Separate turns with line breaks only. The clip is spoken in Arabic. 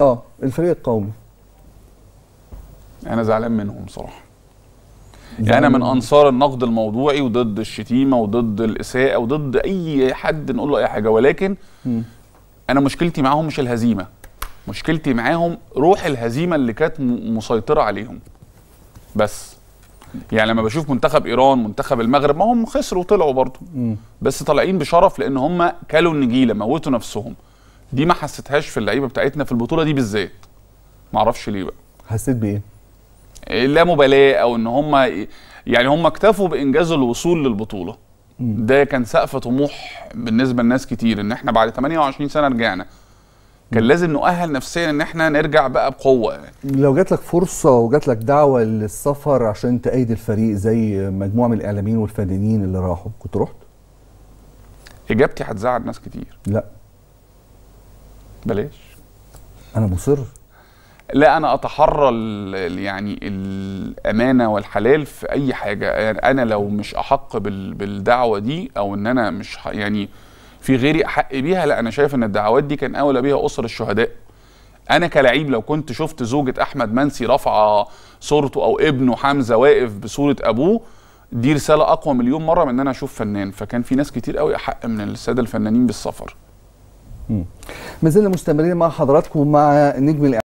اه الفريق القومي انا زعلان منهم صراحه يعني انا من انصار النقد الموضوعي وضد الشتيمه وضد الاساءه وضد اي حد نقول له اي حاجه ولكن م. انا مشكلتي معاهم مش الهزيمه مشكلتي معاهم روح الهزيمه اللي كانت مسيطره عليهم بس يعني لما بشوف منتخب ايران منتخب المغرب ما هم خسروا وطلعوا برضه بس طالعين بشرف لان هم كلوا النجيله موتوا نفسهم دي ما حسيتهاش في اللعيبه بتاعتنا في البطوله دي بالذات ما اعرفش ليه بقى حسيت بايه إيه، لا مبالاه او ان هم يعني هم اكتفوا بانجاز الوصول للبطوله م. ده كان سقف طموح بالنسبه لناس كتير ان احنا بعد 28 سنه رجعنا كان لازم نؤهل نفسيا ان احنا نرجع بقى بقوه يعني. لو جات لك فرصه وجات لك دعوه للسفر عشان تأيد الفريق زي مجموعه من الاعلاميين والفنانين اللي راحوا كنت رحت؟ اجابتي هتزعل ناس كتير لا بلاش انا مصر لا انا اتحرى يعني الامانه والحلال في اي حاجه يعني انا لو مش احق بالدعوه دي او ان انا مش يعني في غيري احق بيها لا انا شايف ان الدعوات دي كان اولى بيها اسر الشهداء انا كلعيب لو كنت شفت زوجة احمد منسي رافعه صورته او ابنه حمزه واقف بصوره ابوه دي رساله اقوى مليون مره من ان انا اشوف فنان فكان في ناس كتير قوي احق من الساده الفنانين بالسفر ما زلنا مستمرين مع حضراتكم مع نجم